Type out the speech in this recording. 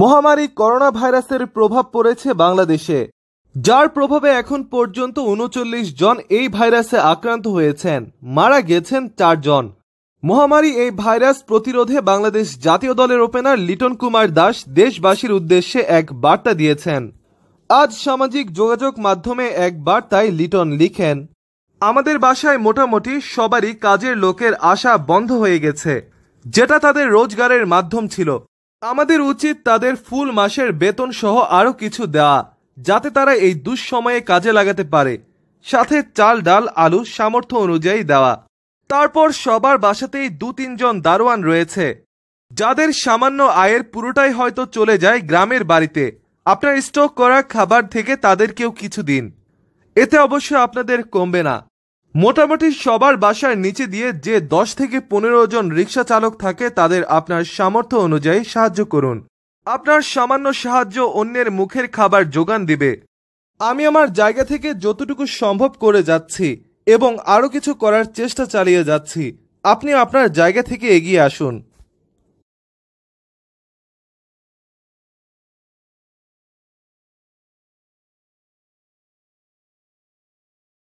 মহামারী করোনা ভাইরাসের প্রভাব পড়েছে বাংলাদেশে যার প্রভাবে এখন পর্যন্ত উনচল্লিশ জন এই ভাইরাসে আক্রান্ত হয়েছেন মারা গেছেন চারজন মহামারী এই ভাইরাস প্রতিরোধে বাংলাদেশ জাতীয় দলের ওপেনার লিটন কুমার দাস দেশবাসীর উদ্দেশ্যে এক বার্তা দিয়েছেন আজ সামাজিক যোগাযোগ মাধ্যমে এক বার্তায় লিটন লিখেন আমাদের বাসায় মোটামুটি সবারই কাজের লোকের আশা বন্ধ হয়ে গেছে যেটা তাদের রোজগারের মাধ্যম ছিল আমাদের উচিত তাদের ফুল মাসের বেতন সহ আরও কিছু দেওয়া যাতে তারা এই দুঃসময়ে কাজে লাগাতে পারে সাথে চাল ডাল আলু সামর্থ্য অনুযায়ী দেওয়া তারপর সবার বাসাতেই দু তিনজন দারোয়ান রয়েছে যাদের সামান্য আয়ের পুরোটাই হয়তো চলে যায় গ্রামের বাড়িতে আপনার স্টক করা খাবার থেকে তাদেরকেও কিছু দিন এতে অবশ্য আপনাদের কমবে না মোটামুটি সবার বাসার নিচে দিয়ে যে দশ থেকে পনেরো জন রিক্সা চালক থাকে তাদের আপনার সামর্থ্য অনুযায়ী সাহায্য করুন আপনার সামান্য সাহায্য অন্যের মুখের খাবার যোগান দিবে আমি আমার জায়গা থেকে যতটুকু সম্ভব করে যাচ্ছি এবং আরও কিছু করার চেষ্টা চালিয়ে যাচ্ছি আপনি আপনার জায়গা থেকে এগিয়ে আসুন